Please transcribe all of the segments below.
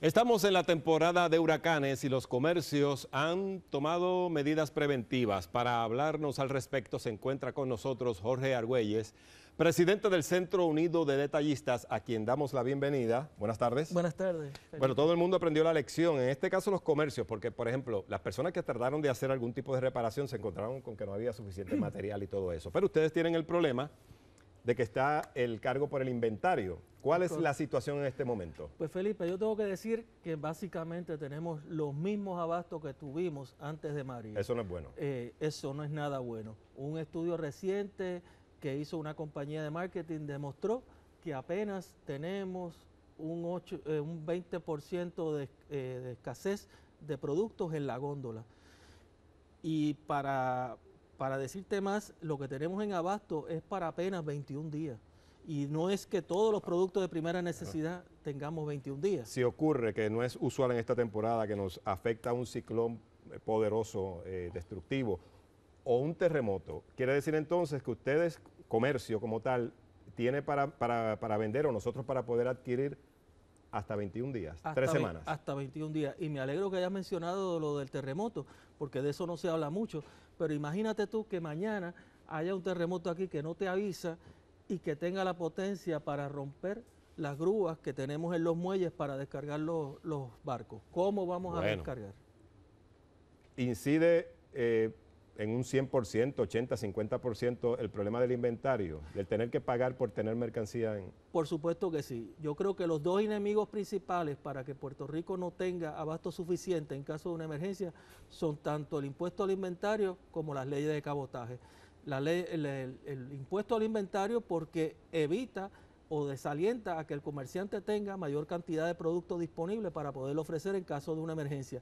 Estamos en la temporada de huracanes y los comercios han tomado medidas preventivas. Para hablarnos al respecto se encuentra con nosotros Jorge Argüelles, presidente del Centro Unido de Detallistas, a quien damos la bienvenida. Buenas tardes. Buenas tardes. Bueno, todo el mundo aprendió la lección, en este caso los comercios, porque por ejemplo, las personas que tardaron de hacer algún tipo de reparación se encontraron con que no había suficiente material y todo eso. Pero ustedes tienen el problema de que está el cargo por el inventario. ¿Cuál es la situación en este momento? Pues Felipe, yo tengo que decir que básicamente tenemos los mismos abastos que tuvimos antes de María. Eso no es bueno. Eh, eso no es nada bueno. Un estudio reciente que hizo una compañía de marketing demostró que apenas tenemos un, 20% eh, de, eh, de escasez de productos en la góndola. Y para para decirte más, lo que tenemos en abasto es para apenas 21 días. Y no es que todos los productos de primera necesidad tengamos 21 días. Si ocurre, que no es usual en esta temporada, que nos afecta un ciclón eh, poderoso, eh, destructivo, o un terremoto, quiere decir entonces que ustedes, comercio como tal, tiene para, para, para vender o nosotros para poder adquirir hasta 21 días, tres semanas. Hasta 21 días. Y me alegro que hayas mencionado lo del terremoto, porque de eso no se habla mucho. Pero imagínate tú que mañana haya un terremoto aquí que no te avisa y que tenga la potencia para romper las grúas que tenemos en los muelles para descargar los, barcos. ¿Cómo vamos a descargar? Incide eh, en un 100%, 80, 50% el problema del inventario, del tener que pagar por tener mercancía en... Por supuesto que sí. Yo creo que los dos enemigos principales para que Puerto Rico no tenga abasto suficiente en caso de una emergencia son tanto el impuesto al inventario como las leyes de cabotaje. La ley, el, impuesto al inventario porque evita o desalienta a que el comerciante tenga mayor cantidad de productos disponibles para poderlo ofrecer en caso de una emergencia.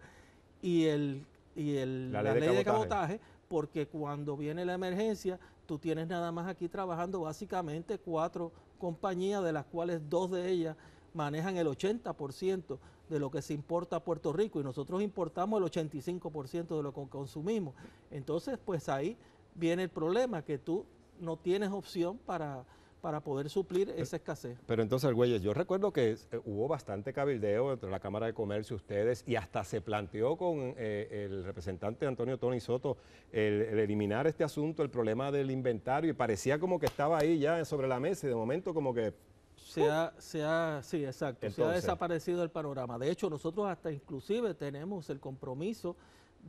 Y el y la ley, de cabotaje porque cuando viene la emergencia, tú tienes nada más aquí trabajando básicamente cuatro compañías, de las cuales dos de ellas manejan el 80% de lo que se importa a Puerto Rico y nosotros importamos el 85% de lo que consumimos. Entonces, pues ahí viene el problema, que tú no tienes opción para para poder suplir esa escasez. Pero entonces, Güeyes, yo recuerdo que eh, hubo bastante cabildeo entre la Cámara de Comercio y ustedes y hasta se planteó con eh, el representante Antonio Tony Soto el, eliminar este asunto, el problema del inventario y parecía como que estaba ahí ya sobre la mesa y de momento como que... Se ha, se ha, sí, exacto, se ha desaparecido el panorama. De hecho, nosotros hasta inclusive tenemos el compromiso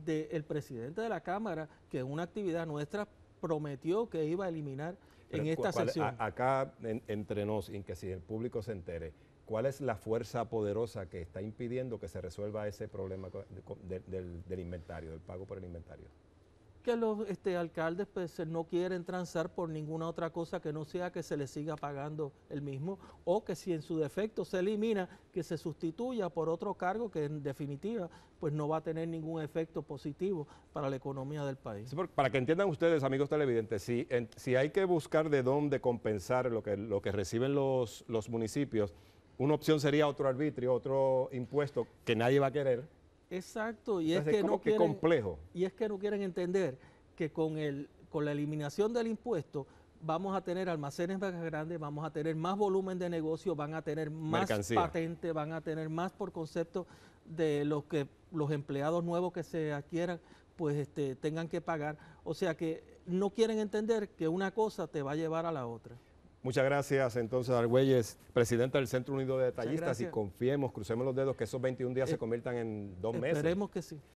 del presidente de la Cámara que en una actividad nuestra prometió que iba a eliminar en esta sesión. acá, entre nos, sin que si el público se entere, ¿cuál es la fuerza poderosa que está impidiendo que se resuelva ese problema del inventario, del pago por el inventario? que los este, alcaldes pues, no quieren transar por ninguna otra cosa que no sea que se les siga pagando el mismo o que si en su defecto se elimina, que se sustituya por otro cargo que en definitiva pues no va a tener ningún efecto positivo para la economía del país. para que entiendan ustedes, amigos televidentes, si, si hay que buscar de dónde compensar lo que, lo que reciben los, los municipios, una opción sería otro arbitrio, otro impuesto que nadie va a querer, Exacto, y es que no quieren, Y es que no quieren entender que con, el, con la eliminación del impuesto vamos a tener almacenes más grandes, vamos a tener más volumen de negocio, van a tener más patente, van a tener más por concepto de los que los empleados nuevos que se adquieran pues este, tengan que pagar. O sea que no quieren entender que una cosa te va a llevar a la otra. Muchas gracias entonces Argüelles, presidenta del Centro Unido de Detallistas y confiemos, crucemos los dedos que esos 21 días se eh, conviertan en dos meses. Esperemos que sí.